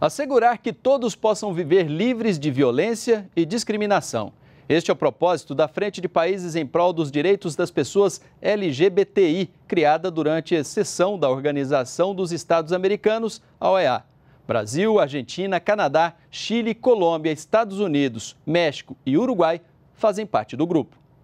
assegurar que todos possam viver livres de violência e discriminação. Este é o propósito da Frente de Países em Prol dos Direitos das Pessoas LGBTI, criada durante a sessão da Organização dos Estados Americanos, a OEA. Brasil, Argentina, Canadá, Chile, Colômbia, Estados Unidos, México e Uruguai fazem parte do grupo.